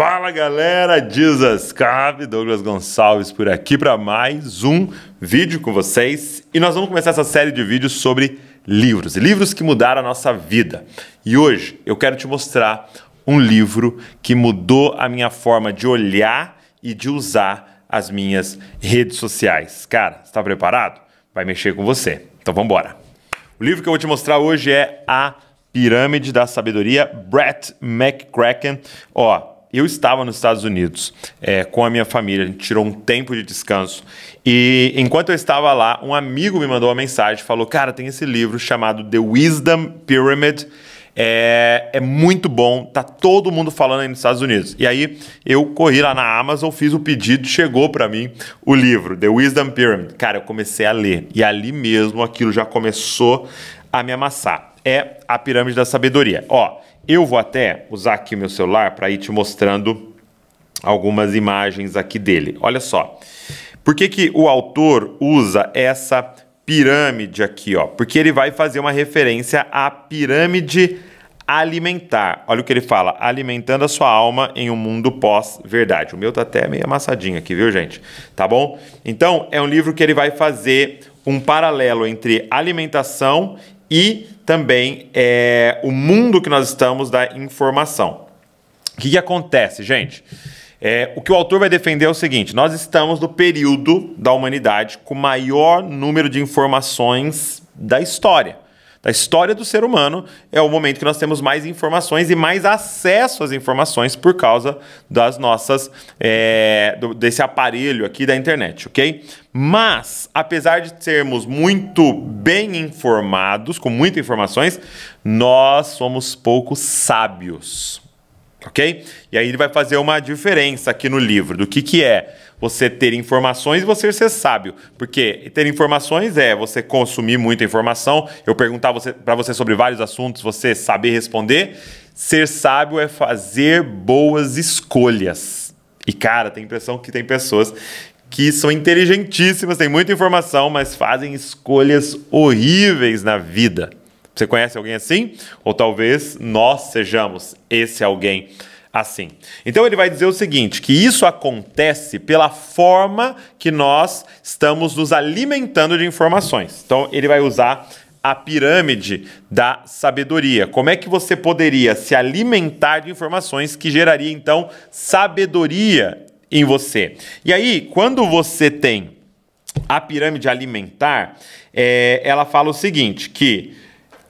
Fala galera, Desascabe, Douglas Gonçalves por aqui para mais um vídeo com vocês e nós vamos começar essa série de vídeos sobre livros, livros que mudaram a nossa vida. E hoje eu quero te mostrar um livro que mudou a minha forma de olhar e de usar as minhas redes sociais. Cara, está preparado? Vai mexer com você. Então vamos embora. O livro que eu vou te mostrar hoje é A Pirâmide da Sabedoria, Brett McCracken. Ó, eu estava nos Estados Unidos é, com a minha família, a gente tirou um tempo de descanso. E enquanto eu estava lá, um amigo me mandou uma mensagem, falou: Cara, tem esse livro chamado The Wisdom Pyramid. É, é, muito bom, tá todo mundo falando aí nos Estados Unidos. E aí eu corri lá na Amazon, fiz o pedido, chegou para mim o livro, The Wisdom Pyramid. Cara, eu comecei a ler e ali mesmo aquilo já começou a me amassar. É a pirâmide da sabedoria. Ó, eu vou até usar aqui o meu celular para ir te mostrando algumas imagens aqui dele. Olha só. Por que, que o autor usa essa pirâmide aqui? Ó? Porque ele vai fazer uma referência à pirâmide alimentar. Olha o que ele fala: alimentando a sua alma em um mundo pós-verdade. O meu está até meio amassadinho aqui, viu, gente? Tá bom? Então, é um livro que ele vai fazer um paralelo entre alimentação e também é, o mundo que nós estamos da informação. O que, que acontece, gente? É, o que o autor vai defender é o seguinte: nós estamos no período da humanidade com o maior número de informações da história da história do ser humano, é o momento que nós temos mais informações e mais acesso às informações por causa das nossas é, do, desse aparelho aqui da internet, ok? Mas, apesar de sermos muito bem informados, com muitas informações, nós somos pouco sábios, ok? E aí ele vai fazer uma diferença aqui no livro do que, que é você ter informações e você ser sábio. Porque ter informações é você consumir muita informação, eu perguntar para você sobre vários assuntos, você saber responder. Ser sábio é fazer boas escolhas. E, cara, tem a impressão que tem pessoas que são inteligentíssimas, têm muita informação, mas fazem escolhas horríveis na vida. Você conhece alguém assim? Ou talvez nós sejamos esse alguém assim. Então ele vai dizer o seguinte, que isso acontece pela forma que nós estamos nos alimentando de informações. Então ele vai usar a pirâmide da sabedoria. Como é que você poderia se alimentar de informações que geraria então sabedoria em você? E aí, quando você tem a pirâmide alimentar, é, ela fala o seguinte, que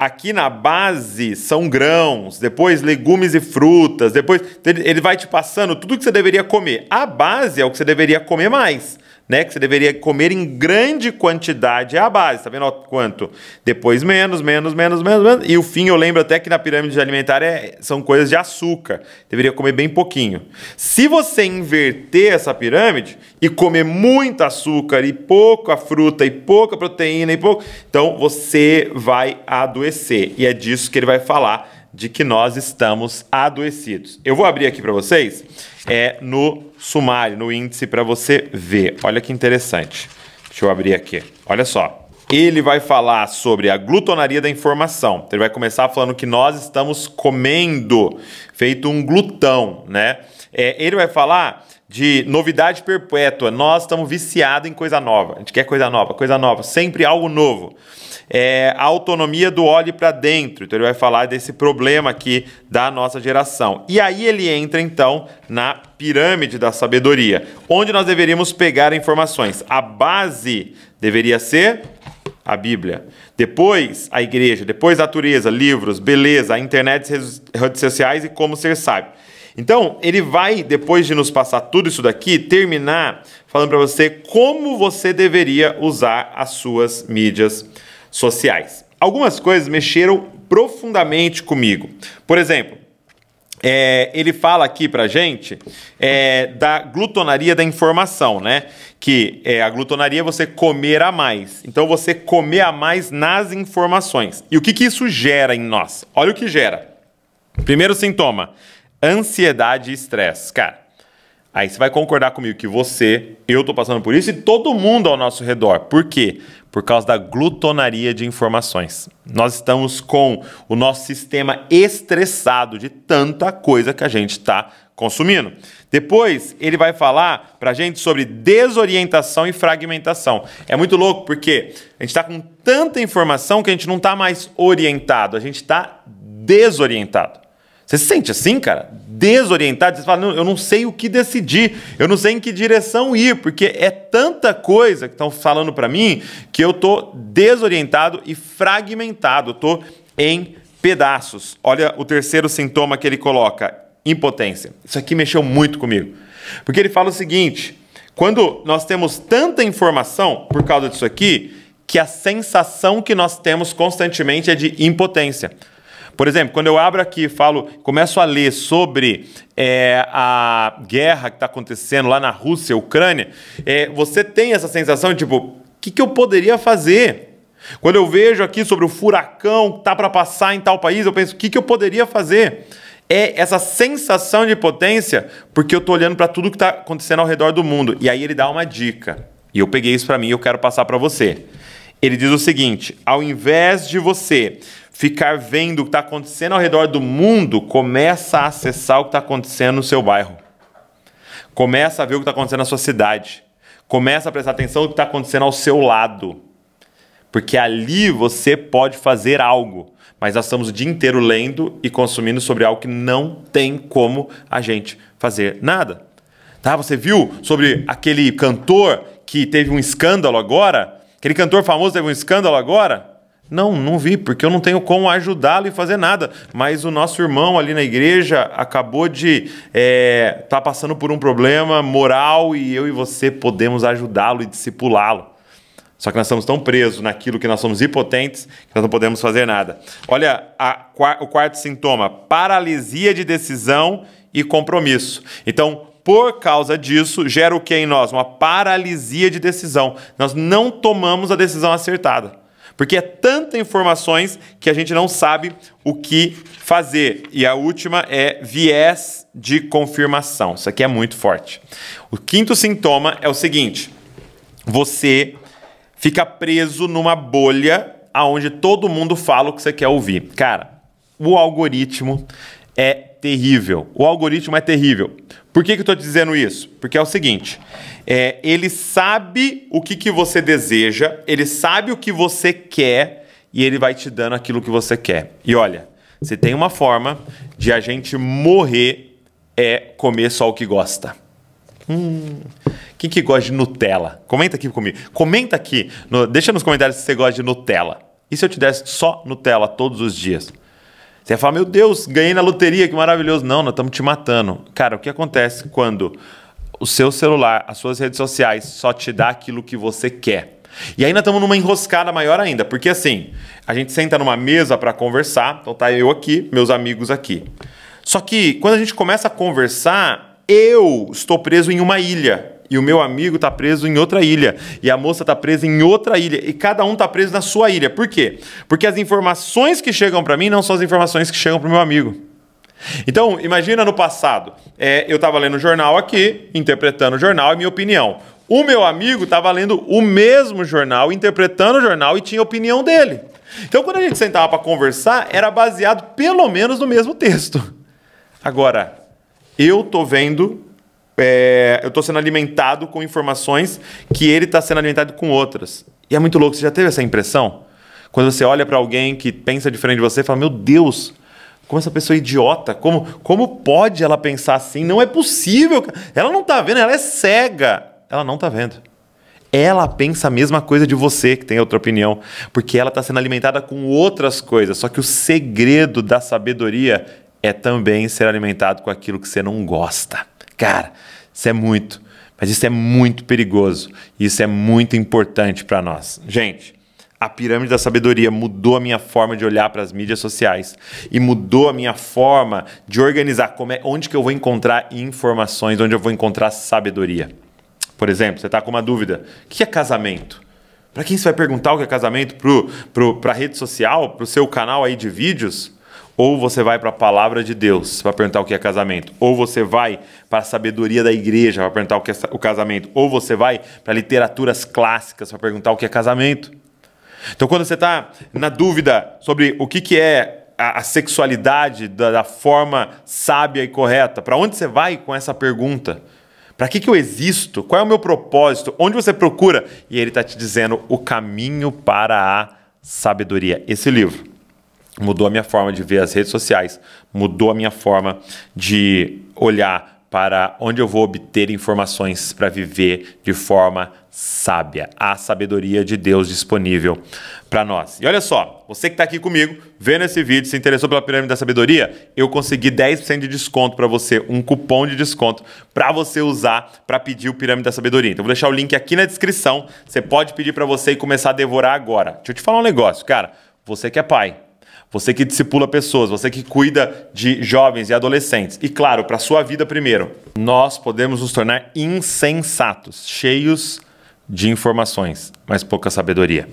aqui na base são grãos, depois legumes e frutas, depois ele vai te passando tudo que você deveria comer. A base é o que você deveria comer mais né? Que você deveria comer em grande quantidade é a base, tá vendo ó, quanto? Depois menos, menos, menos, menos, menos. E o fim, eu lembro até que na pirâmide alimentar é, são coisas de açúcar. Deveria comer bem pouquinho. Se você inverter essa pirâmide e comer muito açúcar e pouca fruta e pouca proteína e pouco, então você vai adoecer. E é disso que ele vai falar de que nós estamos adoecidos. Eu vou abrir aqui para vocês é no sumário, no índice para você ver. Olha que interessante. Deixa eu abrir aqui. Olha só. Ele vai falar sobre a glutonaria da informação. Ele vai começar falando que nós estamos comendo feito um glutão, né? É, ele vai falar de novidade perpétua. Nós estamos viciados em coisa nova. A gente quer coisa nova, coisa nova, sempre algo novo. É, a autonomia do olho para dentro. Então ele vai falar desse problema aqui da nossa geração. E aí ele entra então na pirâmide da sabedoria, onde nós deveríamos pegar informações. A base deveria ser a Bíblia. Depois, a igreja. Depois, a natureza, livros, beleza, a internet, redes sociais e como ser sábio. Então, ele vai, depois de nos passar tudo isso daqui, terminar falando para você como você deveria usar as suas mídias sociais. Algumas coisas mexeram profundamente comigo. Por exemplo, é, ele fala aqui para gente é, da glutonaria da informação, né? Que é, a glutonaria é você comer a mais. Então você comer a mais nas informações. E o que, que isso gera em nós? Olha o que gera. Primeiro sintoma: ansiedade e estresse. Cara, aí você vai concordar comigo que você, eu tô passando por isso e todo mundo ao nosso redor. Por quê? Por causa da glutonaria de informações. Nós estamos com o nosso sistema estressado de tanta coisa que a gente está consumindo. Depois ele vai falar a gente sobre desorientação e fragmentação. É muito louco porque a gente está com tanta informação que a gente não está mais orientado, a gente está desorientado. Você se sente assim, cara? Desorientado? Você fala, não, eu não sei o que decidir, eu não sei em que direção ir, porque é tanta coisa que estão falando para mim que eu tô desorientado e fragmentado, eu tô em pedaços. Olha o terceiro sintoma que ele coloca, impotência. Isso aqui mexeu muito comigo. Porque ele fala o seguinte, quando nós temos tanta informação por causa disso aqui, que a sensação que nós temos constantemente é de impotência. Por exemplo, quando eu abro aqui e falo, começo a ler sobre é, a guerra que está acontecendo lá na Rússia, Ucrânia, é, você tem essa sensação de tipo, o que, que eu poderia fazer? Quando eu vejo aqui sobre o furacão que tá para passar em tal país, eu penso, o que, que eu poderia fazer? É essa sensação de potência, porque eu tô olhando para tudo que está acontecendo ao redor do mundo. E aí ele dá uma dica. E eu peguei isso para mim e eu quero passar para você. Ele diz o seguinte: ao invés de você ficar vendo o que está acontecendo ao redor do mundo, começa a acessar o que está acontecendo no seu bairro. Começa a ver o que está acontecendo na sua cidade. Começa a prestar atenção no que está acontecendo ao seu lado. Porque ali você pode fazer algo. Mas nós estamos o dia inteiro lendo e consumindo sobre algo que não tem como a gente fazer nada. Tá? Você viu sobre aquele cantor que teve um escândalo agora? Aquele cantor famoso teve um escândalo agora? Não, não vi, porque eu não tenho como ajudá-lo e fazer nada. Mas o nosso irmão ali na igreja acabou de é, tá passando por um problema moral e eu e você podemos ajudá-lo e discipulá-lo. Só que nós estamos tão presos naquilo que nós somos hipotentes que nós não podemos fazer nada. Olha a, o quarto sintoma: paralisia de decisão e compromisso. Então, por causa disso, gera o que em nós? Uma paralisia de decisão. Nós não tomamos a decisão acertada. Porque é tanta informações que a gente não sabe o que fazer. E a última é viés de confirmação. Isso aqui é muito forte. O quinto sintoma é o seguinte: você fica preso numa bolha aonde todo mundo fala o que você quer ouvir. Cara, o algoritmo é terrível. O algoritmo é terrível. Por que, que eu estou dizendo isso? Porque é o seguinte: é, ele sabe o que, que você deseja, ele sabe o que você quer e ele vai te dando aquilo que você quer. E olha, se tem uma forma de a gente morrer é comer só o que gosta. Hum, quem que gosta de Nutella? Comenta aqui comigo. Comenta aqui, no, deixa nos comentários se você gosta de Nutella. E se eu te desse só Nutella todos os dias? Você fala falar, meu Deus, ganhei na loteria, que maravilhoso. Não, nós estamos te matando. Cara, o que acontece quando o seu celular, as suas redes sociais só te dá aquilo que você quer? E ainda estamos numa enroscada maior ainda, porque assim, a gente senta numa mesa para conversar, então tá eu aqui, meus amigos aqui. Só que quando a gente começa a conversar, eu estou preso em uma ilha e o meu amigo está preso em outra ilha, e a moça está presa em outra ilha, e cada um está preso na sua ilha. Por quê? Porque as informações que chegam para mim não são as informações que chegam para o meu amigo. Então, imagina no passado, é, eu estava lendo o jornal aqui, interpretando o jornal e é minha opinião. O meu amigo estava lendo o mesmo jornal, interpretando o jornal e tinha a opinião dele. Então, quando a gente sentava para conversar, era baseado pelo menos no mesmo texto. Agora, eu tô vendo é, eu estou sendo alimentado com informações que ele está sendo alimentado com outras. E é muito louco, você já teve essa impressão? Quando você olha para alguém que pensa diferente de você e fala, meu Deus, como essa pessoa é idiota, como, como pode ela pensar assim? Não é possível. Ela não está vendo, ela é cega. Ela não está vendo ela pensa a mesma coisa de você que tem outra opinião, porque ela está sendo alimentada com outras coisas. Só que o segredo da sabedoria é também ser alimentado com aquilo que você não gosta. Cara, isso é muito. Mas isso é muito perigoso. Isso é muito importante para nós. Gente, a pirâmide da sabedoria mudou a minha forma de olhar para as mídias sociais e mudou a minha forma de organizar como é, onde que eu vou encontrar informações, onde eu vou encontrar sabedoria. Por exemplo, você está com uma dúvida: o que é casamento? Para quem você vai perguntar o que é casamento? Para a rede social, para o seu canal aí de vídeos? ou você vai para a palavra de Deus para perguntar o que é casamento, ou você vai para a sabedoria da igreja para perguntar o que é o casamento, ou você vai para literaturas clássicas para perguntar o que é casamento. Então, quando você está na dúvida sobre o que, que é a, a sexualidade da, da, forma sábia e correta, para onde você vai com essa pergunta? Para que, que eu existo? Qual é o meu propósito? Onde você procura? E ele está te dizendo o caminho para a sabedoria. Esse livro mudou a minha forma de ver as redes sociais, mudou a minha forma de olhar para onde eu vou obter informações para viver de forma sábia. A sabedoria de Deus disponível para nós. E olha só, você que está aqui comigo, vendo esse vídeo, se interessou pela pirâmide da sabedoria, eu consegui 10% de desconto para você, um cupom de desconto para você usar para pedir o pirâmide da sabedoria. Então vou deixar o link aqui na descrição. Você pode pedir para você e começar a devorar agora. Deixa eu te falar um negócio, cara. Você que é pai, você que discipula pessoas, você que cuida de jovens e adolescentes. E claro, para a sua vida primeiro. Nós podemos nos tornar insensatos, cheios de informações, mas pouca sabedoria.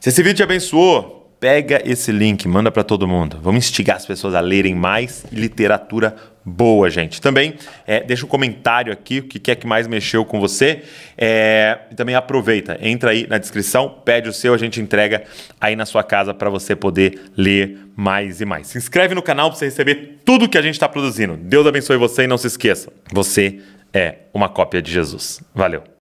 Se esse vídeo te abençoou, Pega esse link, manda para todo mundo. Vamos instigar as pessoas a lerem mais literatura boa, gente. Também é, deixa um comentário aqui, o que é que mais mexeu com você. É, e também aproveita, entra aí na descrição, pede o seu, a gente entrega aí na sua casa para você poder ler mais e mais. Se inscreve no canal para você receber tudo que a gente está produzindo. Deus abençoe você e não se esqueça, você é uma cópia de Jesus. Valeu!